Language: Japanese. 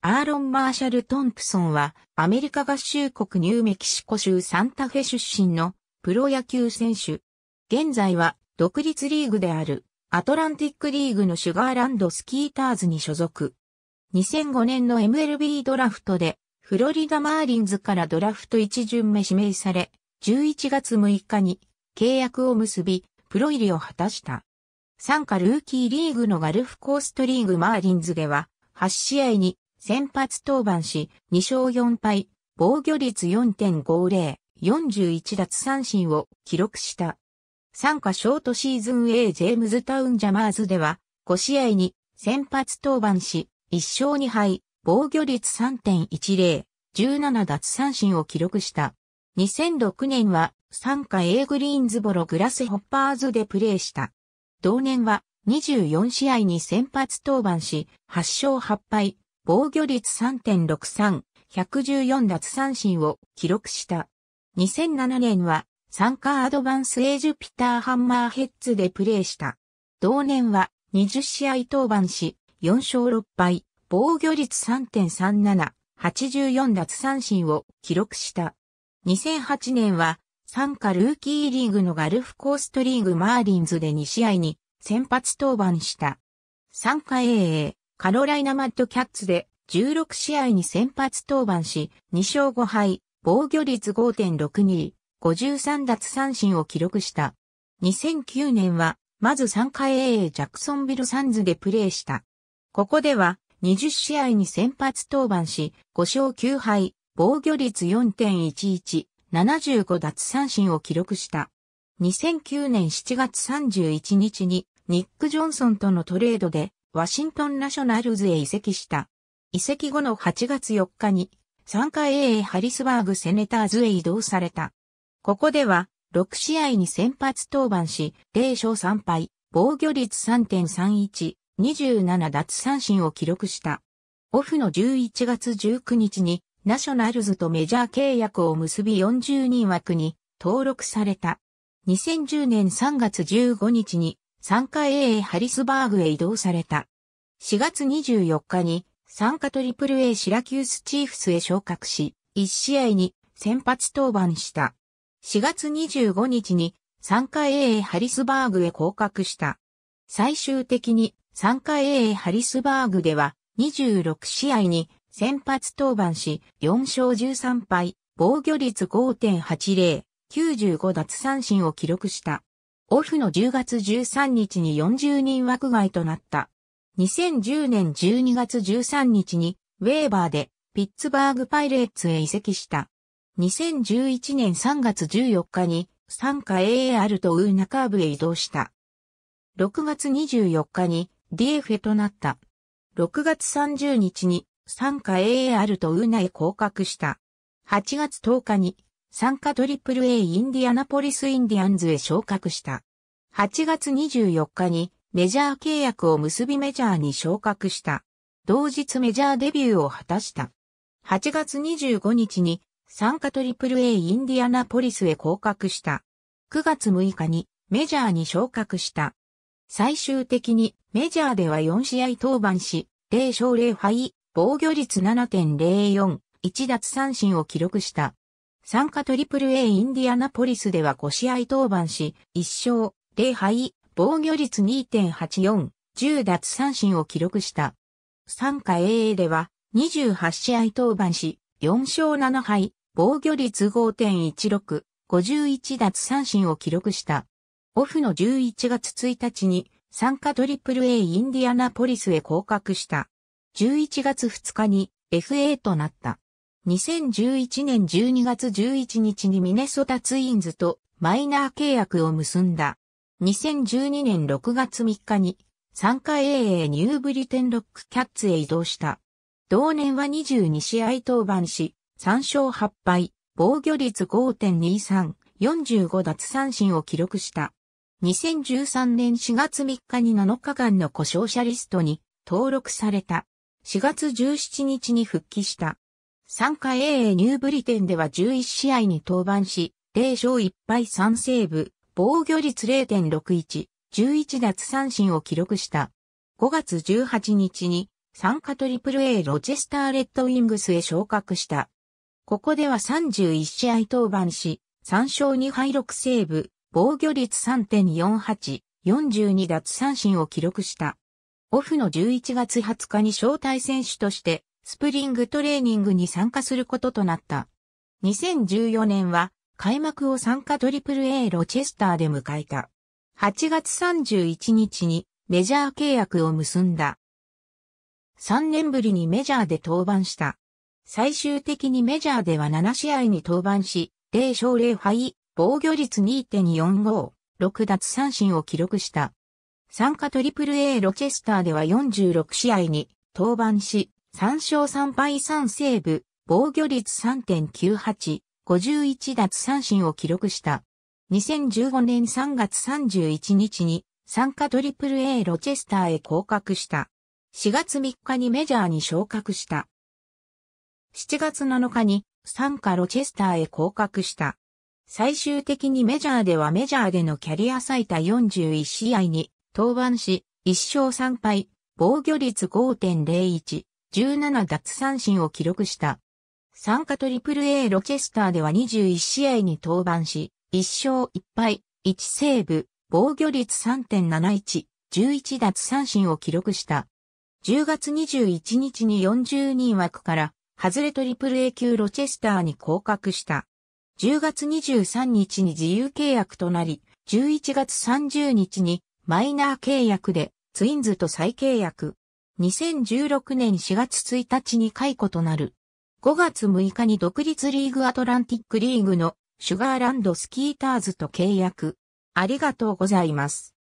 アーロン・マーシャル・トンプソンは、アメリカ合衆国ニューメキシコ州サンタフェ出身のプロ野球選手。現在は、独立リーグである、アトランティックリーグのシュガーランド・スキーターズに所属。2005年の MLB ドラフトで、フロリダ・マーリンズからドラフト1巡目指名され、11月6日に契約を結び、プロ入りを果たした。参加ルーキーリーグのガルフコーストリーグマーリンズでは、8試合に先発登板し、2勝4敗、防御率4.50、41奪三振を記録した。参加ショートシーズン A ジェームズタウンジャマーズでは、5試合に先発登板し、1勝2敗、防御率3.10、17奪三振を記録した。2006年は、参加 A グリーンズボログラスホッパーズでプレーした。同年は、24試合に先発登板し、8勝8敗、防御率3.63、114奪三振を記録した。2007年は、サンカーアドバンスエージュピターハンマーヘッズでプレーした。同年は、20試合登板し、4勝6敗、防御率3.37、84奪三振を記録した。2008年は、参加ルーキーリーグのガルフコーストリーグマーリンズで2試合に先発登板した。参加 AA、カロライナマッドキャッツで16試合に先発登板し、2勝5敗、防御率5.62、53奪三振を記録した。2009年は、まず3回 AA ジャクソンビルサンズでプレーした。ここでは、20試合に先発登板し、5勝9敗、防御率4.11、75奪三振を記録した。2009年7月31日に、ニック・ジョンソンとのトレードで、ワシントンナショナルズへ移籍した。移籍後の8月4日に、参加 AA ハリスバーグセネターズへ移動された。ここでは、6試合に先発登板し、0勝3敗、防御率3.31、27奪三振を記録した。オフの11月19日に、ナショナルズとメジャー契約を結び40人枠に登録された。2010年3月15日に参加 AA ハリスバーグへ移動された。4月24日に参加 AAA シラキュースチーフスへ昇格し、1試合に先発登板した。4月25日に参加 AA ハリスバーグへ降格した。最終的に参加 AA ハリスバーグでは26試合に先発登板し、4勝13敗、防御率5.80、95奪三振を記録した。オフの10月13日に40人枠外となった。2010年12月13日にウェーバーでピッツバーグパイレーツへ移籍した。2011年3月14日に参加 AAR とウーナカーブへ移動した。6月24日に DF となった。6月30日に参加 AAR とウーナへ降格した。8月10日に参加 AAA インディアナポリスインディアンズへ昇格した。8月24日にメジャー契約を結びメジャーに昇格した。同日メジャーデビューを果たした。8月25日に参加 AAA インディアナポリスへ降格した。9月6日にメジャーに昇格した。最終的にメジャーでは4試合登板し、0勝0敗、防御率7.04、1奪三振を記録した。参加 AAA インディアナポリスでは5試合登板し、1勝、0敗、防御率2.84、10奪三振を記録した。参加 AA では28試合登板し、4勝7敗、防御率5.16、51奪三振を記録した。オフの11月1日に参加プ a a インディアナポリスへ降格した。11月2日に FA となった。2011年12月11日にミネソタツインズとマイナー契約を結んだ。2012年6月3日に参加 AA ニューブリテンロックキャッツへ移動した。同年は22試合登板し、3勝8敗、防御率5.23、45奪三振を記録した。2013年4月3日に7日間の故障者リストに登録された。4月17日に復帰した。参加 AA ニューブリテンでは11試合に登板し、0勝1敗3セーブ、防御率0.61、11奪三振を記録した。5月18日に参加 AAA ロチェスターレッドウィングスへ昇格した。ここでは31試合登板し、3勝2敗6セーブ、防御率3.48、42奪三振を記録した。オフの11月20日に招待選手としてスプリングトレーニングに参加することとなった。2014年は開幕を参加 AAA ロチェスターで迎えた。8月31日にメジャー契約を結んだ。3年ぶりにメジャーで登板した。最終的にメジャーでは7試合に登板し、0勝0敗、防御率2.45、6奪三振を記録した。参加 AAA ロチェスターでは46試合に登板し、3勝3敗3セーブ、防御率3.98、51奪三振を記録した。2015年3月31日に参加トリプル a ロチェスターへ降格した。4月3日にメジャーに昇格した。7月7日に参加ロチェスターへ降格した。最終的にメジャーではメジャーでのキャリア最多41試合に登板し、1勝3敗、防御率5.01、17奪三振を記録した。参加 AAA ロチェスターでは21試合に登板し、1勝1敗、1セーブ、防御率3.71、11奪三振を記録した。10月21日に40人枠から、外れプ a a 級ロチェスターに降格した。10月23日に自由契約となり、11月30日にマイナー契約でツインズと再契約。2016年4月1日に解雇となる。5月6日に独立リーグアトランティックリーグのシュガーランドスキーターズと契約。ありがとうございます。